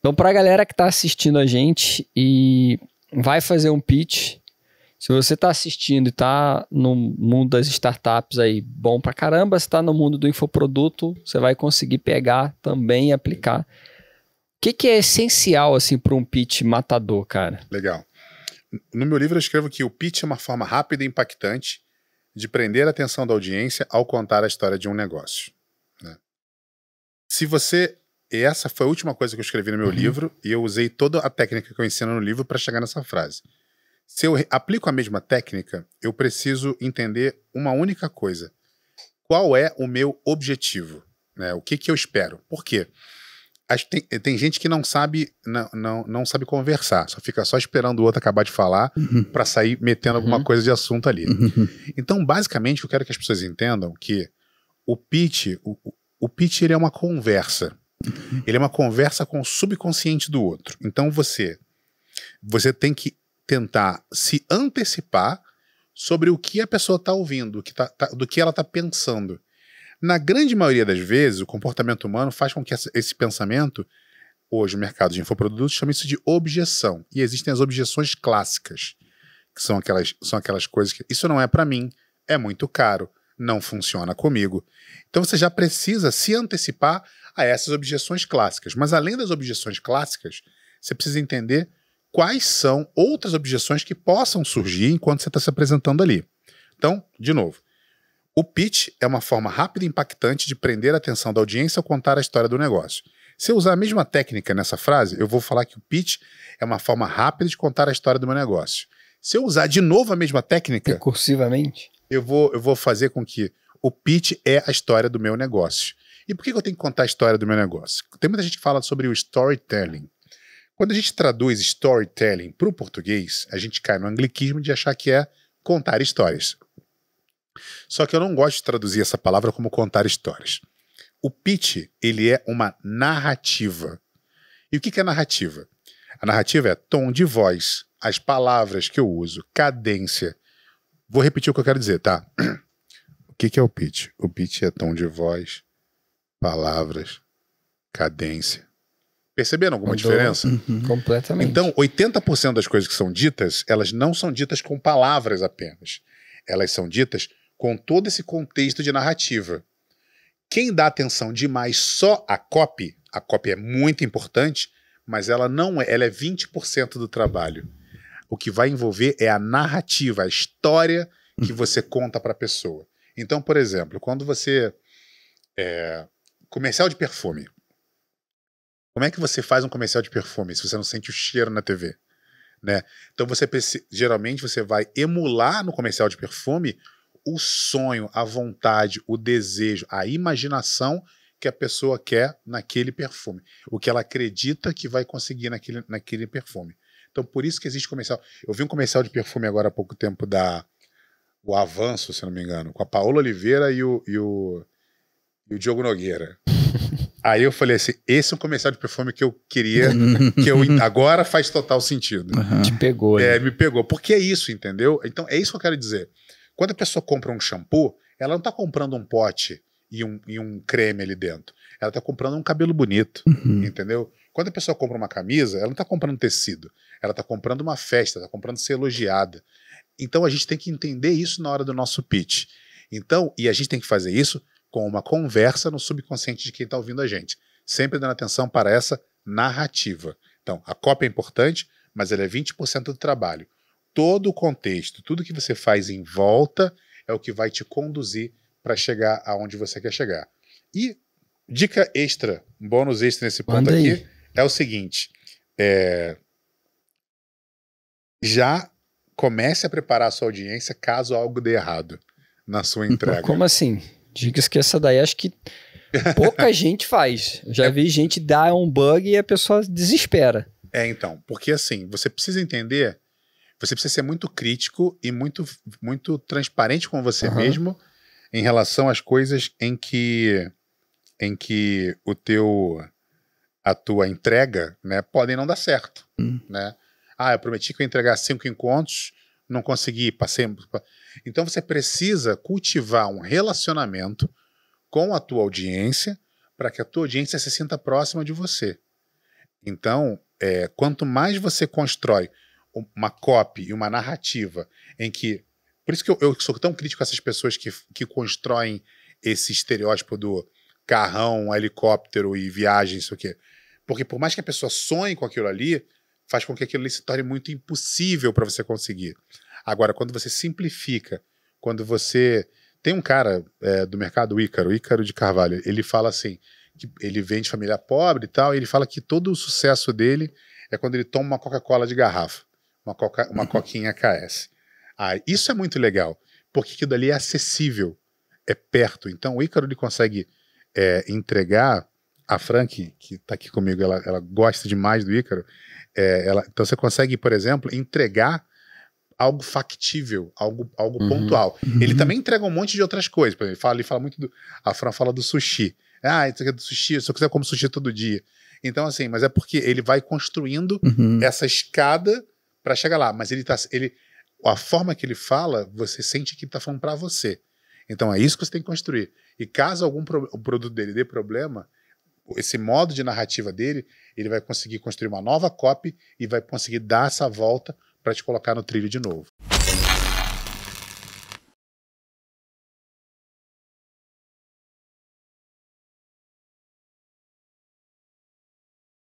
Então, para a galera que está assistindo a gente e vai fazer um pitch, se você está assistindo e está no mundo das startups aí, bom para caramba, se está no mundo do infoproduto, você vai conseguir pegar também e aplicar. O que, que é essencial assim para um pitch matador, cara? Legal. No meu livro eu escrevo que o pitch é uma forma rápida e impactante de prender a atenção da audiência ao contar a história de um negócio. Né? Se você essa foi a última coisa que eu escrevi no meu uhum. livro e eu usei toda a técnica que eu ensino no livro para chegar nessa frase. Se eu aplico a mesma técnica, eu preciso entender uma única coisa: qual é o meu objetivo? Né? O que, que eu espero? Por quê? As, tem, tem, gente que não sabe não, não, não, sabe conversar, só fica só esperando o outro acabar de falar uhum. para sair metendo alguma uhum. coisa de assunto ali. Uhum. Então, basicamente, eu quero que as pessoas entendam é que o pitch, o, o pitch ele é uma conversa. Ele é uma conversa com o subconsciente do outro. Então você você tem que tentar se antecipar sobre o que a pessoa está ouvindo, que tá, tá, do que ela está pensando. Na grande maioria das vezes, o comportamento humano faz com que esse pensamento, hoje o mercado de infoprodutos chama isso de objeção. E existem as objeções clássicas, que são aquelas, são aquelas coisas que isso não é para mim, é muito caro, não funciona comigo. Então você já precisa se antecipar a essas objeções clássicas. Mas além das objeções clássicas, você precisa entender quais são outras objeções que possam surgir enquanto você está se apresentando ali. Então, de novo, o pitch é uma forma rápida e impactante de prender a atenção da audiência ao contar a história do negócio. Se eu usar a mesma técnica nessa frase, eu vou falar que o pitch é uma forma rápida de contar a história do meu negócio. Se eu usar de novo a mesma técnica. Recursivamente? eu vou, eu vou fazer com que o pitch é a história do meu negócio. E por que eu tenho que contar a história do meu negócio? Tem muita gente que fala sobre o storytelling. Quando a gente traduz storytelling para o português, a gente cai no angliquismo de achar que é contar histórias. Só que eu não gosto de traduzir essa palavra como contar histórias. O pitch, ele é uma narrativa. E o que é narrativa? A narrativa é tom de voz, as palavras que eu uso, cadência, Vou repetir o que eu quero dizer, tá? O que, que é o pitch? O pitch é tom de voz, palavras, cadência. Perceberam alguma Mudou. diferença? Uhum. Completamente. Então, 80% das coisas que são ditas, elas não são ditas com palavras apenas. Elas são ditas com todo esse contexto de narrativa. Quem dá atenção demais só à copy, a copy é muito importante, mas ela não é, ela é 20% do trabalho o que vai envolver é a narrativa, a história hum. que você conta para a pessoa. Então, por exemplo, quando você. É, comercial de perfume. Como é que você faz um comercial de perfume se você não sente o cheiro na TV? Né? Então você geralmente você vai emular no comercial de perfume o sonho, a vontade, o desejo, a imaginação que a pessoa quer naquele perfume, o que ela acredita que vai conseguir naquele, naquele perfume. Então, por isso que existe comercial. Eu vi um comercial de perfume agora há pouco tempo da O Avanço, se não me engano, com a Paola Oliveira e o, e o, e o Diogo Nogueira. Aí eu falei assim: esse é um comercial de perfume que eu queria, que eu agora faz total sentido. Uhum. Te pegou. É, né? me pegou. Porque é isso, entendeu? Então, é isso que eu quero dizer. Quando a pessoa compra um shampoo, ela não está comprando um pote e um, e um creme ali dentro. Ela está comprando um cabelo bonito, uhum. entendeu? Quando a pessoa compra uma camisa, ela não está comprando tecido, ela está comprando uma festa, está comprando ser elogiada. Então a gente tem que entender isso na hora do nosso pitch. Então, e a gente tem que fazer isso com uma conversa no subconsciente de quem está ouvindo a gente, sempre dando atenção para essa narrativa. Então, a cópia é importante, mas ela é 20% do trabalho. Todo o contexto, tudo que você faz em volta é o que vai te conduzir para chegar aonde você quer chegar. E dica extra, bônus extra nesse ponto Manda aqui. Aí é o seguinte: é, já comece a preparar a sua audiência caso algo dê errado na sua hum, entrega. Como assim? Dicas que essa daí acho que pouca gente faz. já é... vi gente dar um bug e a pessoa desespera. É, então, porque assim, você precisa entender, você precisa ser muito crítico e muito, muito transparente com você uhum. mesmo em relação às coisas em que em que o teu a tua entrega, né, podem não dar certo, hum. né? Ah, eu prometi que eu ia entregar cinco encontros, não consegui, passei. Então você precisa cultivar um relacionamento com a tua audiência para que a tua audiência se sinta próxima de você. Então, é, quanto mais você constrói uma copy e uma narrativa em que. Por isso que eu, eu sou tão crítico a essas pessoas que, que constroem esse estereótipo do carrão, helicóptero e viagem, isso aqui. Porque por mais que a pessoa sonhe com aquilo ali, faz com que aquilo ali se torne muito impossível para você conseguir. Agora, quando você simplifica, quando você. Tem um cara é, do mercado Ícaro, Ícaro de Carvalho, ele fala assim: que ele vem de família pobre e tal, e ele fala que todo o sucesso dele é quando ele toma uma Coca-Cola de garrafa, uma, coca, uma coquinha KS. Ah, isso é muito legal, porque aquilo ali é acessível, é perto. Então o Ícaro ele consegue é, entregar. A Frank, que está aqui comigo, ela, ela gosta demais do Ícaro. É, ela, então você consegue, por exemplo, entregar algo factível, algo, algo uhum. pontual. Uhum. Ele também entrega um monte de outras coisas. Por exemplo, ele fala, ele fala muito do. A Fran fala do sushi. Ah, isso aqui é do sushi, se eu quiser eu como sushi todo dia. Então, assim, mas é porque ele vai construindo uhum. essa escada para chegar lá. Mas ele tá. Ele, a forma que ele fala, você sente que ele tá falando para você. Então é isso que você tem que construir. E caso algum pro, o produto dele dê problema, esse modo de narrativa dele, ele vai conseguir construir uma nova copy e vai conseguir dar essa volta para te colocar no trilho de novo.